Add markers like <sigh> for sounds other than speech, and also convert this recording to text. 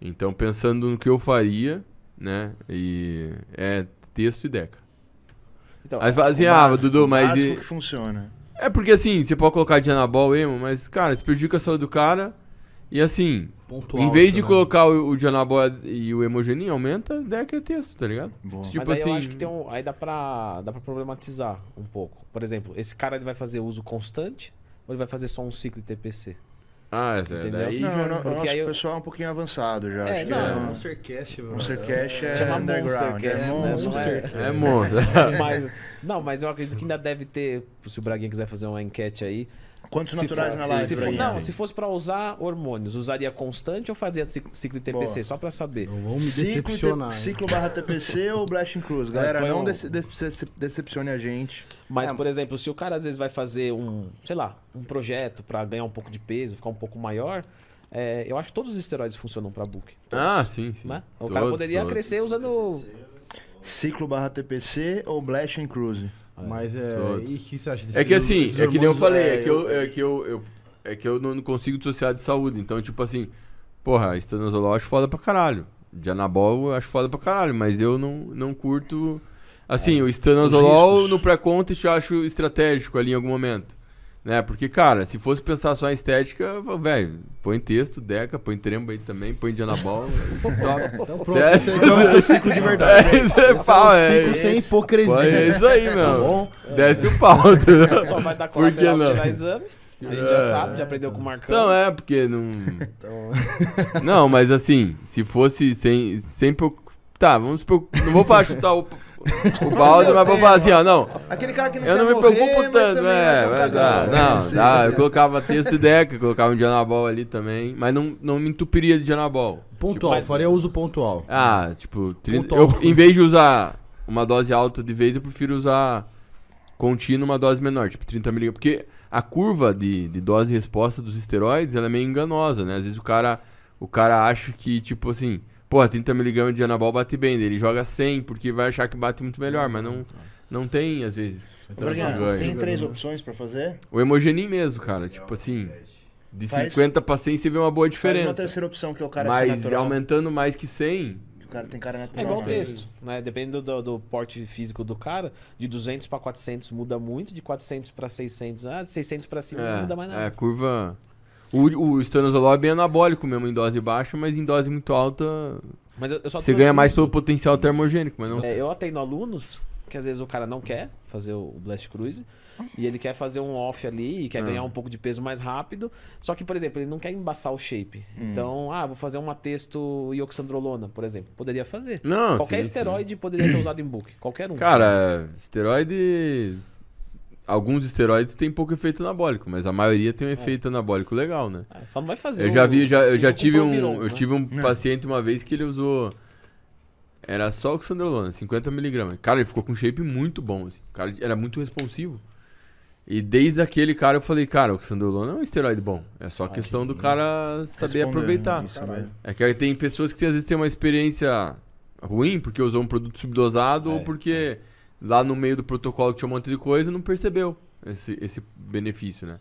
Então, pensando no que eu faria, né? E é texto e deca. Então, assim, ah, mas fazia, é ah, Dudu, mas. E... que funciona. É porque assim, você pode colocar de anabol emo, mas, cara, você prejudica a saúde do cara. E assim, Pontual, em vez de né? colocar o, o de anabol e o hemogenin, aumenta, deca é texto, tá ligado? Boa. Tipo mas aí assim... eu acho que tem um. Aí dá pra, dá pra problematizar um pouco. Por exemplo, esse cara ele vai fazer uso constante ou ele vai fazer só um ciclo de TPC? Ah, é, é, entendeu? Daí não, já... não, porque nosso aí eu... pessoal é um pouquinho avançado já. É, acho não, que é... é Monstercast, mano. Monstercast é Chama underground, Monstercast, né? é Monster. Né? É, é Monster. <laughs> mas, não, mas eu acredito que ainda deve ter, se o Braguinha quiser fazer uma enquete aí, Quantos se naturais for, na live? Se for, não, se fosse para usar hormônios, usaria constante ou fazia ciclo TPC? Boa. Só para saber. Não vamos me decepcionar. Ciclo, ciclo barra TPC <laughs> ou Blast Cruise? Galera, é, não um... decepcione a gente. Mas, é. por exemplo, se o cara às vezes vai fazer um, sei lá, um projeto para ganhar um pouco de peso, ficar um pouco maior, é, eu acho que todos os esteroides funcionam para book. ah, sim, sim. Né? O todos, cara poderia todos. crescer usando... Ciclo barra TPC ou Blast Cruise? É. Mas é. O que você acha desse É que assim, é que nem eu falei, é, é que, eu, é que eu, eu, é que eu não consigo dissociar de saúde. Então, tipo assim, porra, estanozolol eu acho foda pra caralho. De anabol eu acho foda pra caralho, mas eu não, não curto. Assim, é, o estanozolol no pré-contest eu acho estratégico ali em algum momento. Né? Porque, cara, se fosse pensar só em estética, velho, põe texto, Deca, põe tremba aí também, põe Janabal. <laughs> top. Então pronto. É é então esse é o ciclo de verdade. <laughs> É, é, pau, é um ciclo é, sem hipocrisia. É isso aí, tá meu. Tá Desce o pau. É. Só vai dar cola tirar exame. A gente já sabe, já aprendeu com o Marcão. Então é, porque não. Então. não, mas assim, se fosse sem, sem Tá, vamos. Não vou falar chutar o <laughs> o balde, mas vou falar assim, ó, não. Aquele cara que não Eu não me morrer, preocupo tanto, é, vai é dar. Não, dá, eu colocava texto e deca, colocava um Dianabol ali também, mas não, não me entupiria de Dianabol. Pontual, tipo, faria uso pontual. Ah, tipo, pontual. Eu, em vez de usar uma dose alta de vez, eu prefiro usar contínua uma dose menor, tipo 30 mg, porque a curva de, de dose e resposta dos esteroides, ela é meio enganosa, né? Às vezes o cara, o cara acha que, tipo assim, Pô, 30 miligramas de anabol bate bem, ele joga 100 porque vai achar que bate muito melhor, mas não não tem às vezes. Então, ganha. Tem três opções pra fazer? O hemogenin mesmo, cara, tipo assim, de faz, 50 pra 100 você vê uma boa diferença. Faz uma terceira opção que o cara é Mas aumentando mais que 100, o cara tem cara natural. É igual o né? texto, né? Depende do, do, porte físico do cara, de 200 para 400 muda muito, de 400 para 600, ah, de 600 para cima é, não muda mais nada. É, curva o, o estanozolol é bem anabólico mesmo em dose baixa, mas em dose muito alta. Mas eu, eu você ganha mais pelo potencial termogênico, mas não. É, eu atendo alunos que às vezes o cara não quer fazer o Blast Cruise e ele quer fazer um off ali e quer ah. ganhar um pouco de peso mais rápido. Só que, por exemplo, ele não quer embaçar o shape. Hum. Então, ah, vou fazer uma texto ioxandrolona, por exemplo. Poderia fazer. Não, Qualquer sim, esteroide sim. poderia ser usado em book. Qualquer um. Cara, esteroide alguns esteroides têm pouco efeito anabólico, mas a maioria tem um é. efeito é. anabólico legal, né? É, só não vai fazer. Eu já vi, já, eu já tive um, eu né? tive um é. paciente uma vez que ele usou era só oxandrolona, 50 mg. Cara, ele ficou com um shape muito bom, assim. cara era muito responsivo. E desde aquele cara eu falei, cara, oxandrolona é um esteroide bom. É só questão do cara saber aproveitar. Né? É que tem pessoas que às vezes têm uma experiência ruim porque usou um produto subdosado é, ou porque é lá no meio do protocolo que tinha um monte de coisa, não percebeu esse, esse benefício, né?